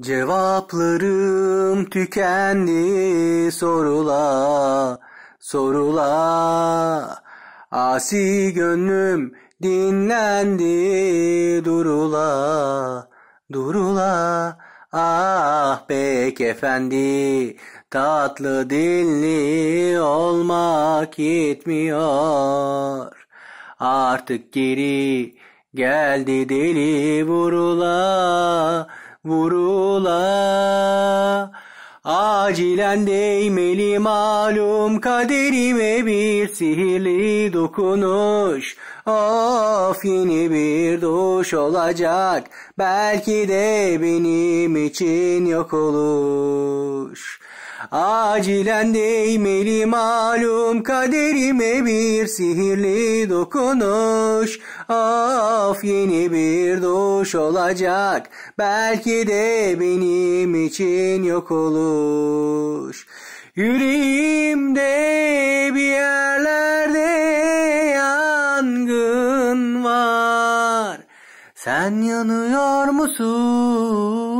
Cevaplarım tükendi sorula sorula Asi gönlüm dinlendi durula durula Ah bek efendi tatlı dilli olmak yetmiyor Artık geri geldi deli vurula vurula Acilen değmeli malum kaderime bir sihirli dokunuş Of yeni bir duş olacak belki de benim için yok oluş Acilen değmeli malum kaderime bir sihirli dokunuş Of yeni bir duş olacak belki de benim için yok oluş Yüreğimde bir yerlerde yangın var Sen yanıyor musun?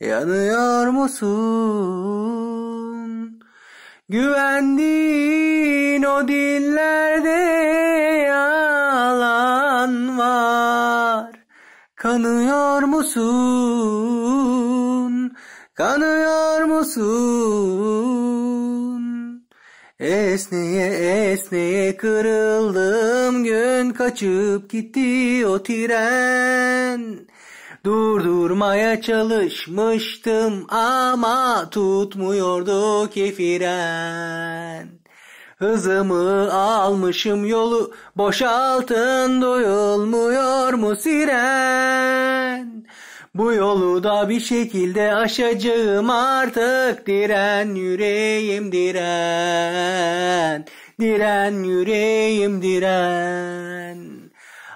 Yanıyor musun? Güvendiğin o dillerde yalan var. Kanıyor musun? Kanıyor musun? Esneye esneye kırıldım gün kaçıp gitti o tren Durdurmaya çalışmıştım ama tutmuyordu ki fren. Hızımı almışım yolu boşaltın duyulmuyor mu siren? Bu yolu da bir şekilde aşacağım artık diren yüreğim diren. Diren yüreğim diren.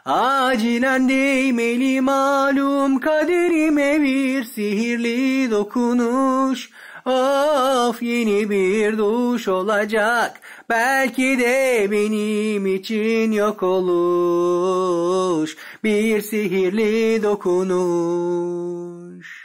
Acilen değmeli malum kaderime bir sihirli dokunuş. Of yeni bir duş olacak belki de benim için yok oluş bir sihirli dokunuş.